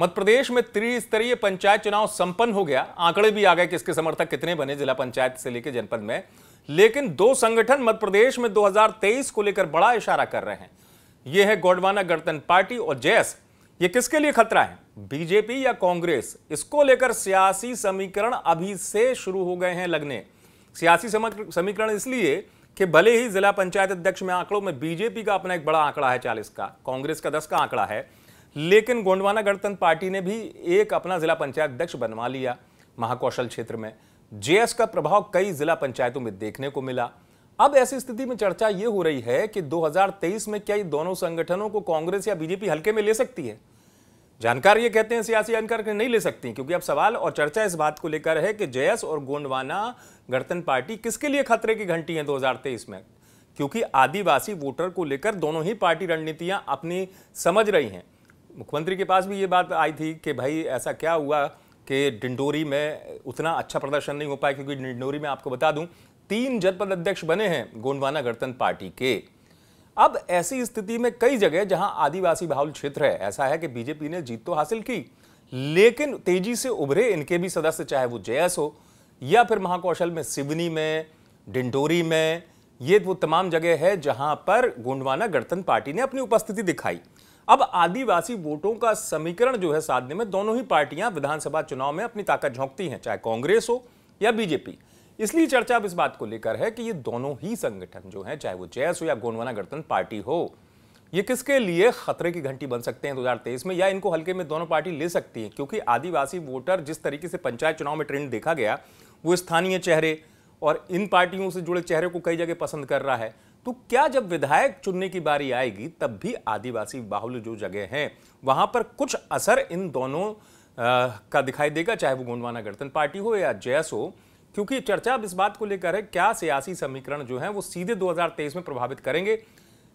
मध्य प्रदेश में त्रिस्तरीय पंचायत चुनाव संपन्न हो गया आंकड़े भी आ गए कि इसके समर्थक कितने बने जिला पंचायत से लेकर जनपद में लेकिन दो संगठन मध्य प्रदेश में 2023 को लेकर बड़ा इशारा कर रहे हैं यह है गोडवाना गणतंत्र पार्टी और जेएस ये किसके लिए खतरा है बीजेपी या कांग्रेस इसको लेकर सियासी समीकरण अभी से शुरू हो गए हैं लगने सियासी समीकरण इसलिए कि भले ही जिला पंचायत अध्यक्ष में आंकड़ों में बीजेपी का अपना एक बड़ा आंकड़ा है चालीस का कांग्रेस का दस का आंकड़ा है लेकिन गोंडवाना गणतंत्र पार्टी ने भी एक अपना जिला पंचायत अध्यक्ष बनवा लिया महाकौशल क्षेत्र में जेएस का प्रभाव कई जिला पंचायतों में देखने को मिला अब ऐसी स्थिति में चर्चा ये हो रही है कि 2023 में क्या ये दोनों संगठनों को कांग्रेस या बीजेपी हल्के में ले सकती है जानकार ये कहते हैं सियासी जानकार नहीं ले सकती क्योंकि अब सवाल और चर्चा इस बात को लेकर है कि जेएस और गोंडवाना गणतंत्र पार्टी किसके लिए खतरे की घंटी है दो में क्योंकि आदिवासी वोटर को लेकर दोनों ही पार्टी रणनीतियां अपनी समझ रही हैं मुख्यमंत्री के पास भी ये बात आई थी कि भाई ऐसा क्या हुआ कि डिंडोरी में उतना अच्छा प्रदर्शन नहीं हो पाया क्योंकि डिंडोरी में आपको बता दूं तीन जनपद अध्यक्ष बने हैं गोंडवाना गणतंत्र पार्टी के अब ऐसी स्थिति में कई जगह जहां आदिवासी बाहुल क्षेत्र है ऐसा है कि बीजेपी ने जीत तो हासिल की लेकिन तेजी से उभरे इनके भी सदस्य चाहे वो जयस हो या फिर महाकौशल में सिवनी में डिंडोरी में ये वो तमाम जगह है जहां पर गोंडवाना गणतंत्र पार्टी ने अपनी उपस्थिति दिखाई अब आदिवासी वोटों का समीकरण जो है साधने में दोनों ही पार्टियां विधानसभा चुनाव में अपनी ताकत झोंकती हैं चाहे कांग्रेस हो या बीजेपी इसलिए चर्चा अब इस बात को लेकर है कि ये दोनों ही संगठन जो है चाहे वो जैस हो या गोंडवाना गणतंत्र पार्टी हो ये किसके लिए खतरे की घंटी बन सकते हैं दो में या इनको हल्के में दोनों पार्टी ले सकती है क्योंकि आदिवासी वोटर जिस तरीके से पंचायत चुनाव में ट्रेंड देखा गया वो स्थानीय चेहरे और इन पार्टियों से जुड़े चेहरे को कई जगह पसंद कर रहा है तो क्या जब विधायक चुनने की बारी आएगी तब भी आदिवासी बाहुल्य जो जगह हैं वहां पर कुछ असर इन दोनों आ, का दिखाई देगा चाहे वो गोंडवाना गणतंत्र पार्टी हो या जयस हो क्योंकि चर्चा अब इस बात को लेकर है क्या सियासी समीकरण जो है वो सीधे 2023 में प्रभावित करेंगे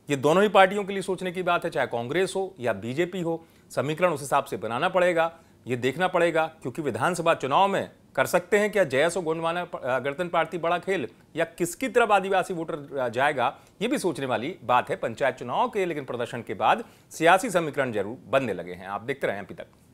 ये दोनों ही पार्टियों के लिए सोचने की बात है चाहे कांग्रेस हो या बीजेपी हो समीकरण उस हिसाब से बनाना पड़ेगा ये देखना पड़ेगा क्योंकि विधानसभा चुनाव में कर सकते हैं क्या जयसो गोंडवाना गणतंत्र पार्टी बड़ा खेल या किसकी तरफ आदिवासी वोटर जाएगा ये भी सोचने वाली बात है पंचायत चुनाव के लेकिन प्रदर्शन के बाद सियासी समीकरण जरूर बनने लगे हैं आप देखते रहे हैं अभी तक